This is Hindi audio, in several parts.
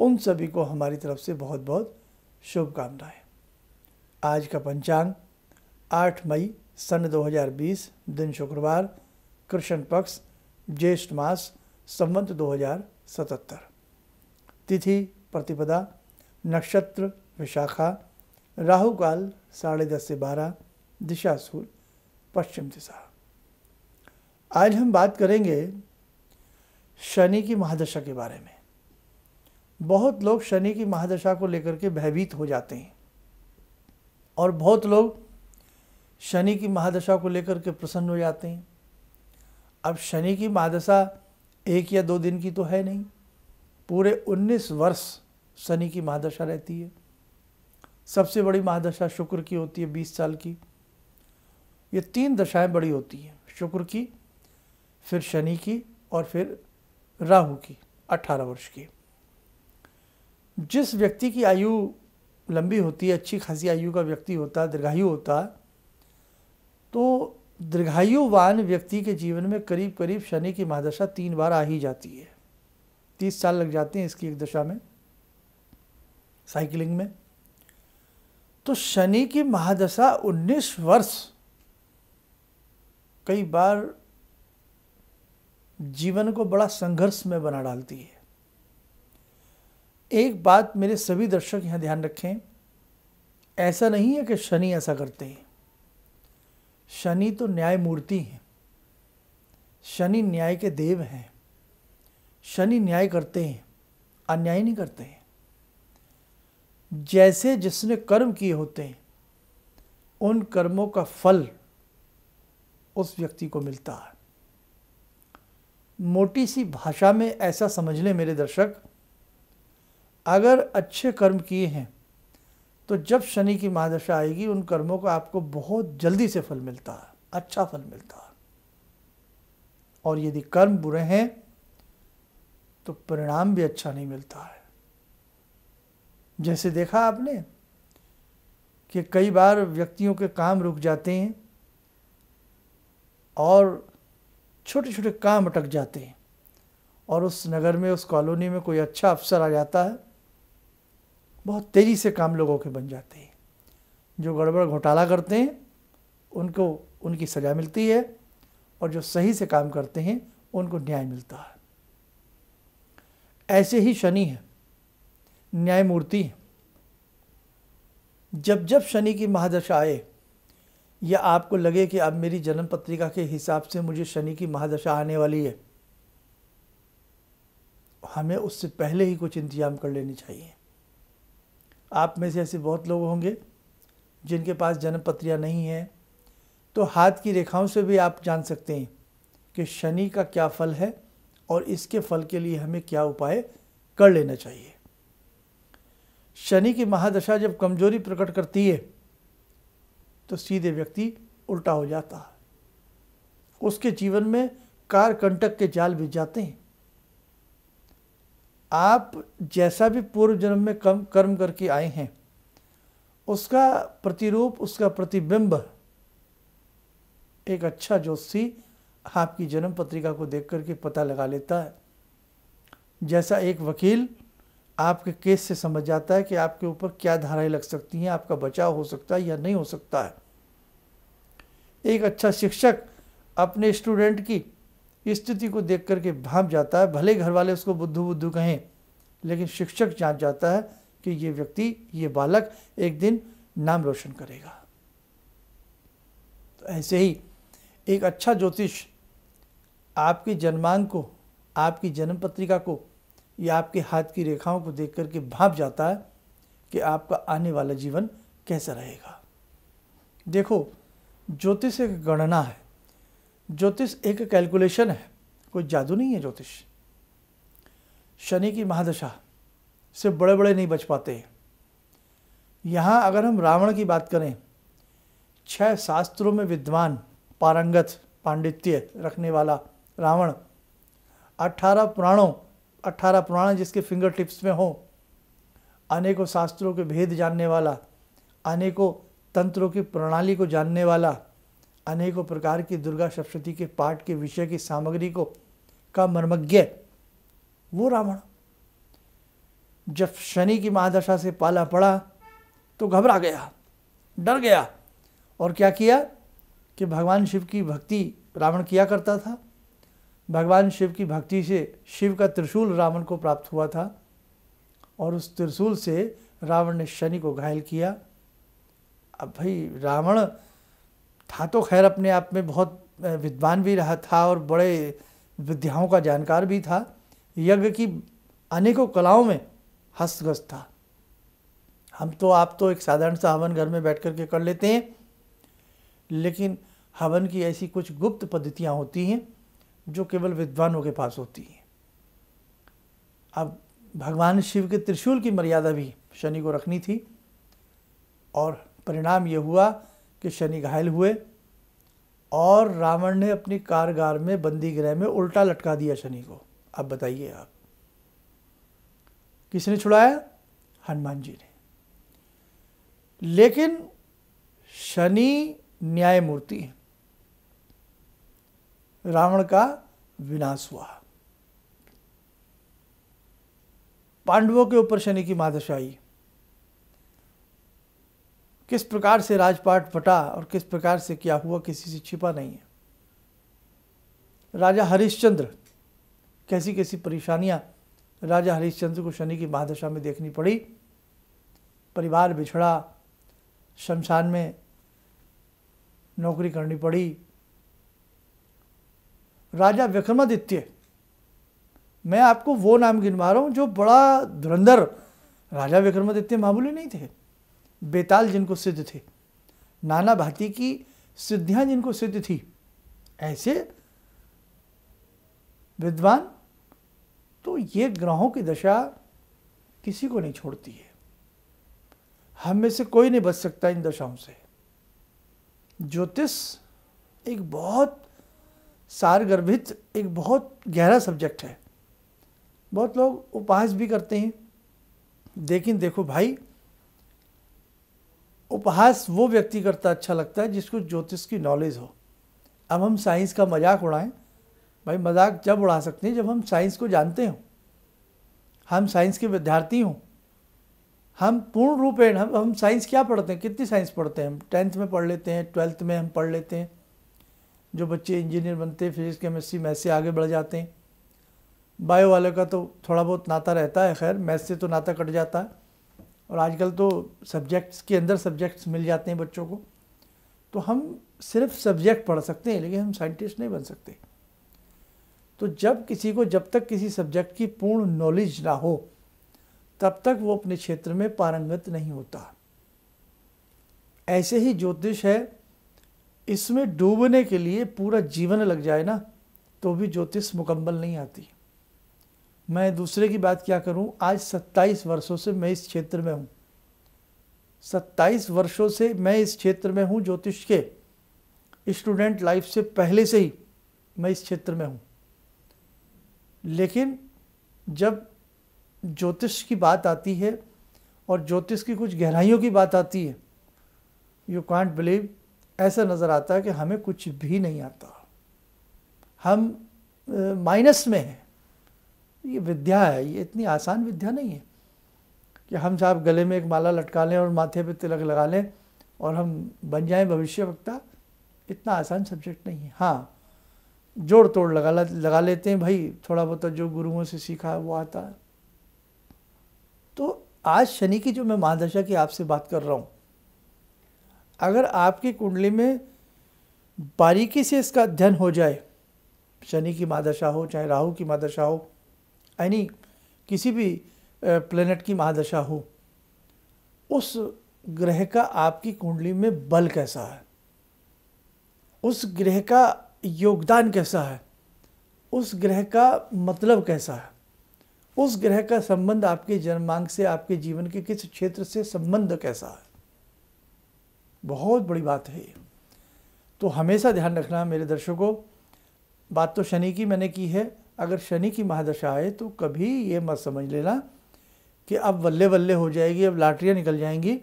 उन सभी को हमारी तरफ से बहुत बहुत शुभकामनाएं आज का पंचांग 8 मई सन 2020 दिन शुक्रवार कृष्ण पक्ष ज्येष्ठ मास संवंत 2077 तिथि प्रतिपदा नक्षत्र विशाखा राहु काल साढ़े दस से बारह दिशा सूर्य पश्चिम दिशा आज हम बात करेंगे शनि की महादशा के बारे में बहुत लोग शनि की महादशा को लेकर के भयभीत हो जाते हैं और बहुत लोग शनि की महादशा को लेकर के प्रसन्न हो जाते हैं अब शनि की महादशा एक या दो दिन की तो है नहीं पूरे 19 वर्ष शनि की महादशा रहती है सबसे बड़ी महादशा शुक्र की होती है 20 साल की ये तीन दशाएं बड़ी होती हैं शुक्र की फिर शनि की और फिर राहु की 18 वर्ष की जिस व्यक्ति की आयु लंबी होती है अच्छी खासी आयु का व्यक्ति होता है दीर्घायु होता है तो दीर्घायुवान व्यक्ति के जीवन में करीब करीब शनि की महादशा तीन बार आ ही जाती है तीस साल लग जाते हैं इसकी एक दशा में साइकिलिंग में तो शनि की महादशा उन्नीस वर्ष कई बार जीवन को बड़ा संघर्ष में बना डालती है एक बात मेरे सभी दर्शक यहाँ ध्यान रखें ऐसा नहीं है कि शनि ऐसा करते हैं शनि तो न्याय मूर्ति हैं शनि न्याय के देव हैं शनि न्याय करते हैं अन्याय नहीं करते हैं जैसे जिसने कर्म किए होते हैं उन कर्मों का फल उस व्यक्ति को मिलता है मोटी सी भाषा में ऐसा समझ लें मेरे दर्शक अगर अच्छे कर्म किए हैं तो जब शनि की महादशा आएगी उन कर्मों का आपको बहुत जल्दी से फल मिलता है अच्छा फल मिलता है और यदि कर्म बुरे हैं तो परिणाम भी अच्छा नहीं मिलता है जैसे देखा आपने कि कई बार व्यक्तियों के काम रुक जाते हैं और छोटे छोटे काम अटक जाते हैं और उस नगर में उस कॉलोनी में कोई अच्छा अफसर आ जाता है बहुत तेज़ी से काम लोगों के बन जाते हैं जो गड़बड़ घोटाला करते हैं उनको उनकी सज़ा मिलती है और जो सही से काम करते हैं उनको न्याय मिलता है ऐसे ही शनि है न्यायमूर्ति है जब जब शनि की महादशा आए या आपको लगे कि अब मेरी जन्म पत्रिका के हिसाब से मुझे शनि की महादशा आने वाली है हमें उससे पहले ही कुछ इंतजाम कर लेने चाहिए आप में से ऐसे बहुत लोग होंगे जिनके पास जन्म नहीं हैं तो हाथ की रेखाओं से भी आप जान सकते हैं कि शनि का क्या फल है और इसके फल के लिए हमें क्या उपाय कर लेना चाहिए शनि की महादशा जब कमजोरी प्रकट करती है तो सीधे व्यक्ति उल्टा हो जाता है उसके जीवन में कार कंटक के जाल बिछ जाते हैं आप जैसा भी पूर्व जन्म में कम कर्म करके आए हैं उसका प्रतिरूप उसका प्रतिबिंब एक अच्छा ज्योतिषी आपकी जन्म पत्रिका को देख करके पता लगा लेता है जैसा एक वकील आपके केस से समझ जाता है कि आपके ऊपर क्या धाराएं लग सकती हैं आपका बचाव हो सकता है या नहीं हो सकता है एक अच्छा शिक्षक अपने स्टूडेंट की स्थिति को देख करके भाप जाता है भले घर वाले उसको बुद्धू बुद्धू कहें लेकिन शिक्षक जान जाता है कि ये व्यक्ति ये बालक एक दिन नाम रोशन करेगा तो ऐसे ही एक अच्छा ज्योतिष आपके जन्मांक को आपकी जन्म पत्रिका को या आपके हाथ की रेखाओं को देख करके भाप जाता है कि आपका आने वाला जीवन कैसा रहेगा देखो ज्योतिष एक गणना है ज्योतिष एक कैलकुलेशन है कोई जादू नहीं है ज्योतिष शनि की महादशा से बड़े बड़े नहीं बच पाते यहाँ अगर हम रावण की बात करें छह शास्त्रों में विद्वान पारंगत पांडित्य रखने वाला रावण अठारह पुराणों अठारह पुराण जिसके फिंगर टिप्स में हों अनेकों शास्त्रों के भेद जानने वाला अनेकों तंत्रों की प्रणाली को जानने वाला अनेकों प्रकार की दुर्गा सप्तती के पाठ के विषय की सामग्री को का मर्मज्ञ वो रावण जब शनि की महादशा से पाला पड़ा तो घबरा गया डर गया और क्या किया कि भगवान शिव की भक्ति रावण किया करता था भगवान शिव की भक्ति से शिव का त्रिशूल रावण को प्राप्त हुआ था और उस त्रिशूल से रावण ने शनि को घायल किया अब भाई रावण था तो खैर अपने आप में बहुत विद्वान भी रहा था और बड़े विद्याओं का जानकार भी था यज्ञ की अनेकों कलाओं में हस्तगस्त था हम तो आप तो एक साधारण सा हवन घर में बैठ कर के कर लेते हैं लेकिन हवन की ऐसी कुछ गुप्त पद्धतियाँ होती हैं जो केवल विद्वानों के पास होती हैं अब भगवान शिव के त्रिशूल की मर्यादा भी शनि को रखनी थी और परिणाम ये हुआ कि शनि घायल हुए और रावण ने अपनी कारगार में बंदी गृह में उल्टा लटका दिया शनि को अब बताइए आप किसने छुड़ाया हनुमान जी ने लेकिन शनि न्यायमूर्ति है रावण का विनाश हुआ पांडवों के ऊपर शनि की आई किस प्रकार से राजपाट फटा और किस प्रकार से क्या हुआ किसी से छिपा नहीं है राजा हरिश्चंद्र कैसी कैसी परेशानियां राजा हरिश्चंद्र को शनि की महादशा में देखनी पड़ी परिवार बिछड़ा शमशान में नौकरी करनी पड़ी राजा विक्रमादित्य मैं आपको वो नाम गिनवा रहा हूँ जो बड़ा धुरंधर राजा विक्रमादित्य मामूली नहीं थे बेताल जिनको सिद्ध थे नाना भाती की सिद्धियां जिनको सिद्ध थी ऐसे विद्वान तो ये ग्रहों की दशा किसी को नहीं छोड़ती है हम में से कोई नहीं बच सकता इन दशाओं से ज्योतिष एक बहुत सारगर्भित एक बहुत गहरा सब्जेक्ट है बहुत लोग उपास भी करते हैं लेकिन देखो भाई उपहास वो व्यक्ति करता अच्छा लगता है जिसको ज्योतिष की नॉलेज हो अब हम साइंस का मजाक उड़ाएं भाई मजाक जब उड़ा सकते हैं जब हम साइंस को जानते हों हम साइंस के विद्यार्थी हों हम पूर्ण रूपेण हम हम साइंस क्या पढ़ते हैं कितनी साइंस पढ़ते हैं हम टेंथ में पढ़ लेते हैं ट्वेल्थ में हम पढ़ लेते हैं जो बच्चे इंजीनियर बनते हैं फिजिक्स केमिस्ट्री मैथ से आगे बढ़ जाते हैं बायो वाले का तो थोड़ा बहुत नाता रहता है खैर मैथ से तो नाता कट जाता है और आजकल तो सब्जेक्ट्स के अंदर सब्जेक्ट्स मिल जाते हैं बच्चों को तो हम सिर्फ सब्जेक्ट पढ़ सकते हैं लेकिन हम साइंटिस्ट नहीं बन सकते तो जब किसी को जब तक किसी सब्जेक्ट की पूर्ण नॉलेज ना हो तब तक वो अपने क्षेत्र में पारंगत नहीं होता ऐसे ही ज्योतिष है इसमें डूबने के लिए पूरा जीवन लग जाए ना तो भी ज्योतिष मुकम्मल नहीं आती मैं दूसरे की बात क्या करूं आज 27 वर्षों से मैं इस क्षेत्र में हूं 27 वर्षों से मैं इस क्षेत्र में हूं ज्योतिष के स्टूडेंट लाइफ से पहले से ही मैं इस क्षेत्र में हूं लेकिन जब ज्योतिष की बात आती है और ज्योतिष की कुछ गहराइयों की बात आती है यू कॉन्ट बिलीव ऐसा नज़र आता है कि हमें कुछ भी नहीं आता हम माइनस में हैं ये विद्या है ये इतनी आसान विद्या नहीं है कि हम साहब गले में एक माला लटका लें और माथे पे तिलक लगा लें और हम बन जाएं भविष्य वक्ता इतना आसान सब्जेक्ट नहीं है हाँ जोड़ तोड़ लगा लगा लेते हैं भाई थोड़ा बहुत तो जो गुरुओं से सीखा है वो आता है तो आज शनि की जो मैं महादशा की आपसे बात कर रहा हूँ अगर आपकी कुंडली में बारीकी से इसका अध्ययन हो जाए शनि की महादशा हो चाहे राहु की महादशा हो यानी किसी भी प्लेनेट की महादशा हो उस ग्रह का आपकी कुंडली में बल कैसा है उस ग्रह का योगदान कैसा है उस ग्रह का मतलब कैसा है उस ग्रह का संबंध आपके जन्मांक से आपके जीवन के किस क्षेत्र से संबंध कैसा है बहुत बड़ी बात है तो हमेशा ध्यान रखना मेरे दर्शकों बात तो शनि की मैंने की है अगर शनि की महादशा आए तो कभी ये मत समझ लेना कि अब बल्ले बल्ले हो जाएगी अब लाटरियाँ निकल जाएंगी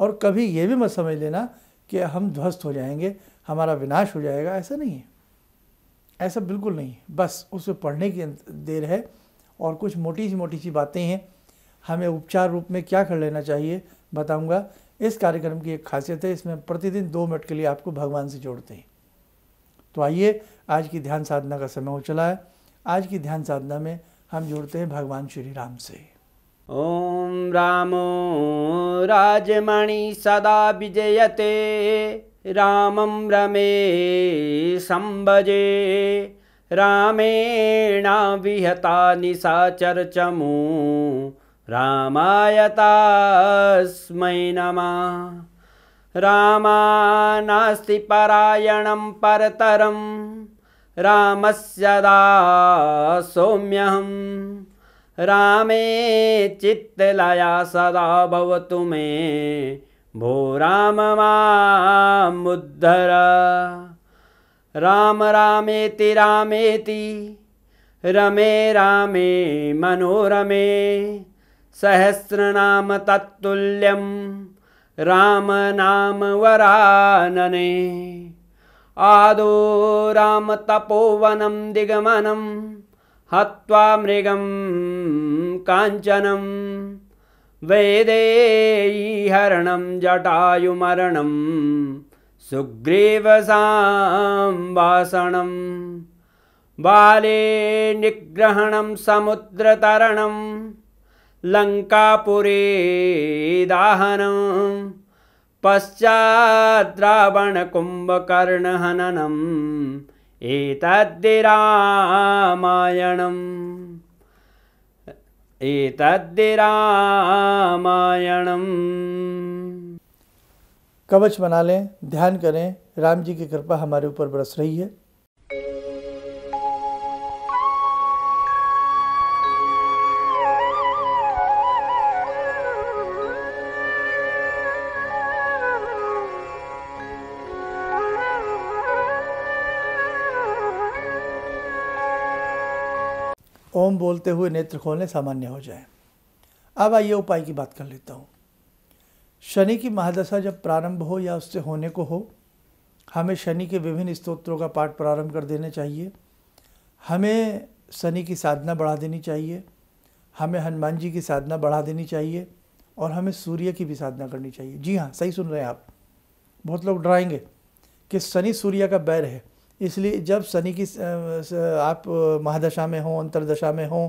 और कभी ये भी मत समझ लेना कि हम ध्वस्त हो जाएंगे हमारा विनाश हो जाएगा ऐसा नहीं है ऐसा बिल्कुल नहीं है बस उसे पढ़ने की देर है और कुछ मोटी सी मोटी सी बातें हैं हमें उपचार रूप में क्या कर लेना चाहिए बताऊंगा इस कार्यक्रम की एक खासियत है इसमें प्रतिदिन दो मिनट के लिए आपको भगवान से जोड़ते हैं तो आइए आज की ध्यान साधना का समय हो चला है आज की ध्यान साधना में हम जुड़ते हैं भगवान श्री राम से ओम रामो राजमणि सदा विजयते रामम रमे रामेणा विहता निशाचरचमू रामाय तस्मै नमः रामा नास्ति परायणं परतरम् रामस्यदा सोम्यहं रामे चित्तलया सदा भवतु मे भो मामुद्धर राम रामेति रामेति रमे रामे मनोरमे सहस्रनाम तत्तुल्यं रामनाम वरानने आदो रामतपोवनं दिगमनं हत्वा मृगं काञ्चनं वेदेहरणं जटायुमरणं सुग्रीवसाम्बासनं बाले निग्रहणं समुद्रतरणं लङ्कापुरे दाहनम् पश्चाद्रावण कुंभकर्ण हननम एतद्दि रामायणम् कवच बना लें ध्यान करें राम जी की कृपा हमारे ऊपर बरस रही है ओम बोलते हुए नेत्र खोलने सामान्य हो जाए अब आइए उपाय की बात कर लेता हूँ शनि की महादशा जब प्रारंभ हो या उससे होने को हो हमें शनि के विभिन्न स्तोत्रों का पाठ प्रारंभ कर देने चाहिए हमें शनि की साधना बढ़ा देनी चाहिए हमें हनुमान जी की साधना बढ़ा देनी चाहिए और हमें सूर्य की भी साधना करनी चाहिए जी हाँ सही सुन रहे हैं आप बहुत लोग डराएंगे कि शनि सूर्य का बैर है इसलिए जब शनि की आप महादशा में हों अंतरदशा में हों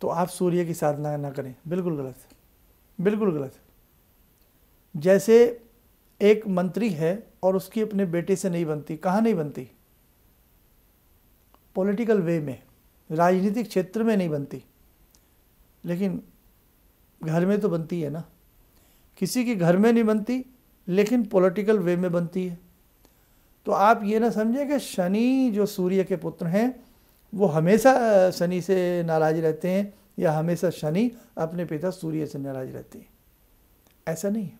तो आप सूर्य की साधना ना करें बिल्कुल गलत बिल्कुल गलत जैसे एक मंत्री है और उसकी अपने बेटे से नहीं बनती कहाँ नहीं बनती पॉलिटिकल वे में राजनीतिक क्षेत्र में नहीं बनती लेकिन घर में तो बनती है ना किसी के घर में नहीं बनती लेकिन पॉलिटिकल वे में बनती है तो आप ये ना समझें कि शनि जो सूर्य के पुत्र हैं वो हमेशा शनि से नाराज रहते हैं या हमेशा शनि अपने पिता सूर्य से नाराज रहते हैं ऐसा नहीं है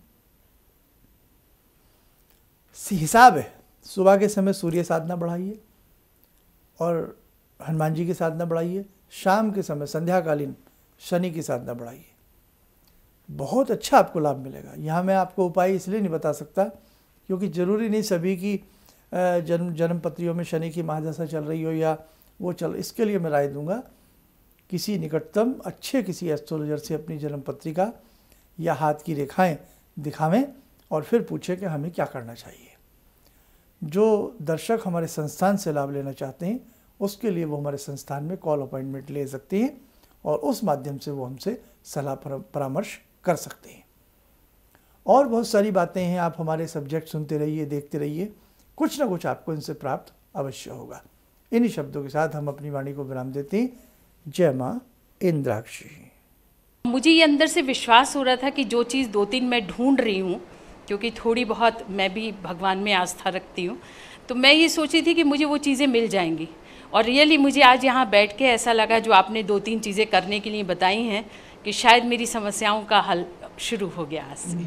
हिसाब है सुबह के समय सूर्य साधना बढ़ाइए और हनुमान जी की साधना बढ़ाइए शाम के समय संध्याकालीन शनि की साधना बढ़ाइए बहुत अच्छा आपको लाभ मिलेगा यहाँ मैं आपको उपाय इसलिए नहीं बता सकता क्योंकि ज़रूरी नहीं सभी की जन्म जन्म पत्रियों में शनि की महादशा चल रही हो या वो चल इसके लिए मैं राय दूंगा किसी निकटतम अच्छे किसी एस्ट्रोलॉजर से अपनी जन्म पत्रिका या हाथ की रेखाएं दिखावें और फिर पूछें कि हमें क्या करना चाहिए जो दर्शक हमारे संस्थान से लाभ लेना चाहते हैं उसके लिए वो हमारे संस्थान में कॉल अपॉइंटमेंट ले सकते हैं और उस माध्यम से वो हमसे सलाह परामर्श कर सकते हैं और बहुत सारी बातें हैं आप हमारे सब्जेक्ट सुनते रहिए देखते रहिए कुछ ना कुछ आपको इनसे प्राप्त अवश्य होगा इन्हीं शब्दों के साथ हम अपनी वाणी को विराम देते हैं जय माँ इंद्राक्षी मुझे ये अंदर से विश्वास हो रहा था कि जो चीज़ दो तीन मैं ढूंढ रही हूँ क्योंकि थोड़ी बहुत मैं भी भगवान में आस्था रखती हूँ तो मैं ये सोची थी कि मुझे वो चीज़ें मिल जाएंगी और रियली मुझे आज यहाँ बैठ के ऐसा लगा जो आपने दो तीन चीज़ें करने के लिए बताई हैं कि शायद मेरी समस्याओं का हल शुरू हो गया आज से